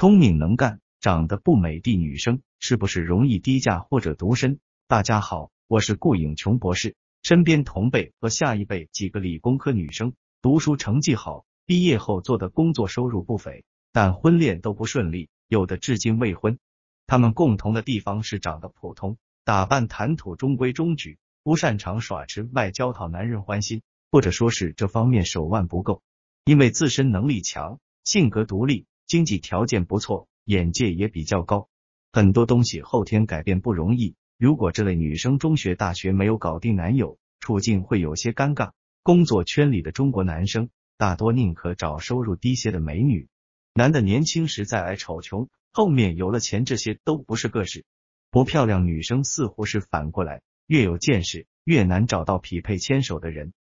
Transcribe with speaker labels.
Speaker 1: 聪明能干、长得不美的女生是不是容易低价或者独身？大家好，我是顾影琼博士。身边同辈和下一辈几个理工科女生，读书成绩好，毕业后做的工作收入不菲，但婚恋都不顺利，有的至今未婚。他们共同的地方是长得普通，打扮、谈吐中规中矩，不擅长耍吃卖娇讨男人欢心，或者说是这方面手腕不够。因为自身能力强，性格独立。经济条件不错，眼界也比较高，很多东西后天改变不容易。如果这类女生中学、大学没有搞定男友，处境会有些尴尬。工作圈里的中国男生大多宁可找收入低些的美女。男的年轻时再矮丑穷，后面有了钱，这些都不是个事。不漂亮女生似乎是反过来，越有见识越难找到匹配牵手的人。